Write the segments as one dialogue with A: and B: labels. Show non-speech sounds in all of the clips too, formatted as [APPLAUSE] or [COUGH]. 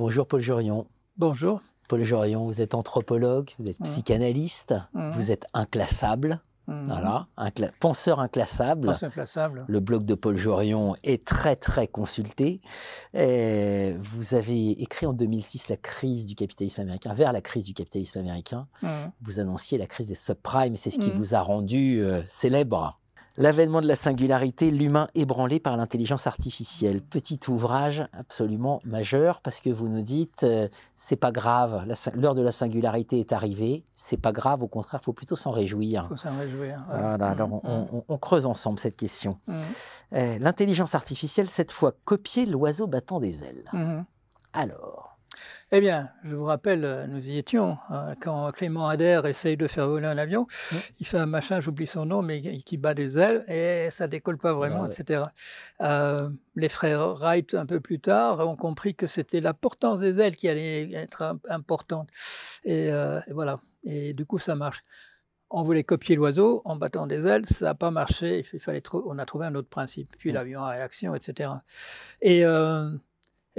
A: Bonjour Paul Jorion. Bonjour. Paul Jorion, vous êtes anthropologue, vous êtes mm. psychanalyste, mm. vous êtes mm. inclassable. penseur inclassable. Le blog de Paul Jorion est très très consulté. vous avez écrit en 2006 la crise du capitalisme américain, vers la crise du capitalisme américain. Vous annonciez la crise des subprimes, c'est ce qui vous a rendu euh, célèbre. L'avènement de la singularité, l'humain ébranlé par l'intelligence artificielle. Petit ouvrage absolument majeur parce que vous nous dites euh, c'est pas grave, l'heure de la singularité est arrivée, c'est pas grave, au contraire, il faut plutôt s'en réjouir. Faut
B: s'en réjouir. Voilà, mm, mm.
A: On, creuse ensemble cette question. Mm. Euh, l'intelligence artificielle cette fois copier l'oiseau battant des ailes. Mm-hmm. Alors, eh
B: bien, je vous rappelle, euh, nous y étions, euh, quand Clément Ader essaye de faire voler un avion, mmh. il fait un machin, j'oublie son nom, mais qui bat des ailes et ça décolle pas bah vraiment, etc. Euh, les frères Wright, un peu plus tard, ont compris que c'était la portance des ailes qui allait être importante. Et, voilà. Et du coup, ça marche on voulait copier l'oiseau en battant des ailes, ça n'a pas marché, il fallait on a trouvé un autre principe, puis mmh. l'avion à réaction, etc. Et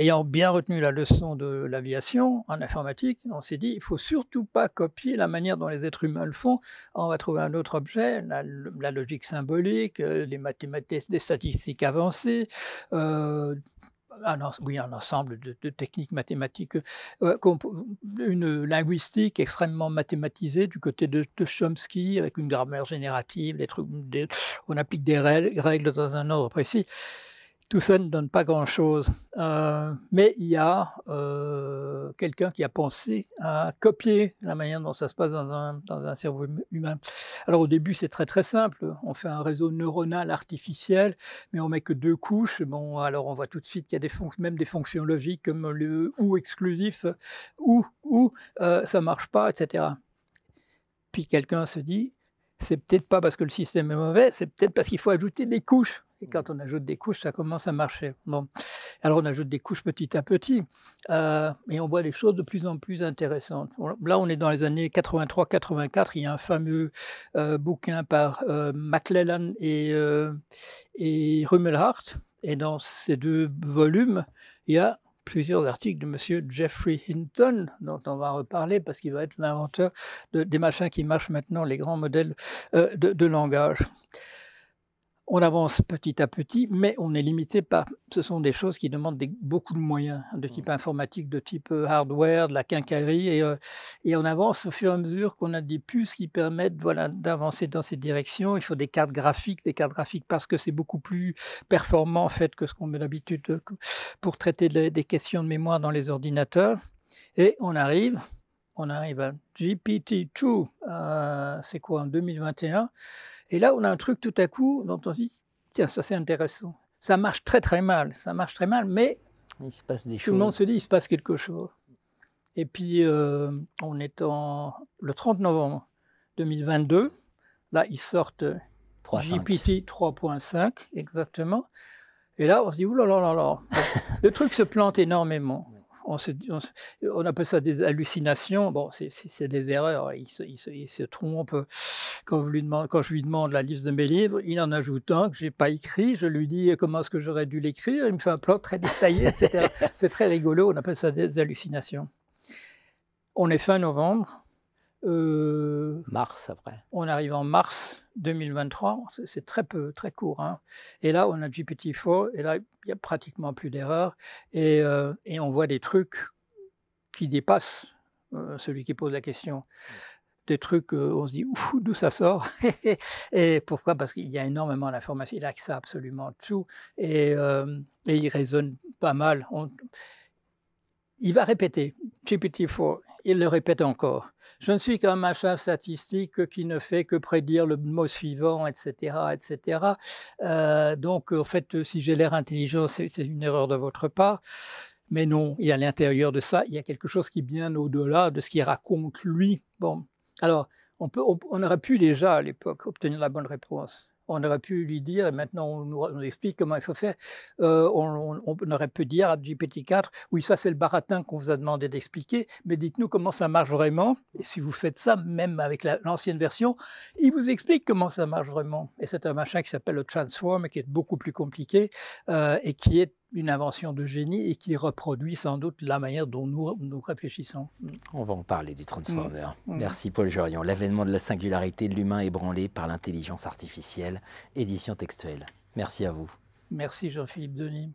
B: ayant bien retenu la leçon de l'aviation en informatique, on s'est dit il faut surtout pas copier la manière dont les êtres humains le font. On va trouver un autre objet, la, logique symbolique, euh, les mathématiques, des statistiques avancées. Euh, un, un ensemble de, techniques mathématiques, euh, une linguistique extrêmement mathématisée du côté de, Chomsky, avec une grammaire générative, on applique des règles dans un ordre précis. Tout ça ne donne pas grand-chose. Euh, mais il y a euh, quelqu'un qui a pensé à copier la manière dont ça se passe dans un, dans un cerveau humain. Alors au début, c'est très très simple. On fait un réseau neuronal artificiel, mais on met que deux couches. Bon, alors on voit tout de suite qu'il y a même des fonctions logiques comme le ou exclusif, ou, ou, euh, ça marche pas, etc. Puis quelqu'un se dit, c'est peut-être pas parce que le système est mauvais, c'est peut-être parce qu'il faut ajouter des couches et mmh. quand on ajoute des couches, ça commence à marcher. Bon. Alors on ajoute des couches petit à petit, euh, et on voit des choses de plus en plus intéressantes. Là, on est dans les années 83-84. Il y a un fameux euh, bouquin par euh, McClellan et, et Et dans ces deux volumes, il y a plusieurs articles de M. Jeffrey Hinton, dont on va reparler parce qu'il va être l'inventeur des machins qui marchent maintenant, les grands modèles de langage on avance petit à petit, mais on est limité par. Ce sont des choses qui demandent beaucoup de moyens, de type mmh. informatique, de type euh, hardware, de la quincaillerie, euh, et, on avance au fur et à mesure qu'on a des puces qui permettent voilà, d'avancer dans ces directions. Il faut des cartes graphiques, des cartes graphiques parce que c'est beaucoup plus performant en fait que ce qu'on met l'habitude pour traiter des questions de mémoire dans les ordinateurs. Et on arrive on arrive à GPT-2, euh, c'est quoi, en 2021. Et là, on a un truc tout à coup dont on se dit, tiens, ça c'est intéressant. Ça marche très très mal, ça marche très mal, mais
A: il se passe tout le monde
B: se dit, il se passe quelque chose. Et puis, euh, on est en, le 30 novembre 2022. Là, ils sortent GPT 3.5, exactement. Et là, on se dit, oulala, [LAUGHS] le truc se plante énormément on, on, appelle ça des hallucinations. Bon, c'est des erreurs. Il se, trompe. Quand, je lui demande, quand je lui demande la liste de mes livres, il en ajoute un que je n'ai pas écrit. Je lui dis comment est-ce que j'aurais dû l'écrire. Il me fait un plan très détaillé, etc. [LAUGHS] c'est très rigolo. On appelle ça des hallucinations. On est fin novembre. Euh, mars après. On arrive en mars 2023, c'est très peu, très court. Hein. Et là, on a GPT-4, et là, il n'y a pratiquement plus d'erreurs. Et, euh, et, on voit des trucs qui dépassent euh, celui qui pose la question. Des trucs, on se dit, d'où ça sort [LAUGHS] Et pourquoi Parce qu'il y a énormément d'informations, il a accès absolument tout, et, et il raisonne pas mal il va répéter GPT-4, il le répète encore. Je ne suis qu'un machin statistique qui ne fait que prédire le mot suivant, etc. etc. Euh, donc, en fait, si j'ai l'air intelligent, c'est une erreur de votre part. Mais non, il a à l'intérieur de ça, il y a quelque chose qui est bien au-delà de ce qu'il raconte lui. Bon, alors, on, peut, on aurait pu déjà à l'époque obtenir la bonne réponse on aurait pu lui dire, et maintenant on nous explique comment il faut faire, euh, on, aurait pu dire à GPT-4, oui, ça c'est le baratin qu'on vous a demandé d'expliquer, mais dites-nous comment ça marche vraiment. Et si vous faites ça, même avec l'ancienne version, il vous explique comment ça marche vraiment. Et c'est un machin qui s'appelle le Transform, qui est beaucoup plus compliqué euh, et qui est une invention de génie et qui reproduit sans doute la manière dont nous, nous réfléchissons. Mm.
A: On va en parler du Transformer. Mm. Hein. Mm. Merci Paul Jorion. L'avènement de la singularité de l'humain ébranlé par l'intelligence artificielle, édition textuelle. Merci à vous.
B: Merci Jean-Philippe Denis.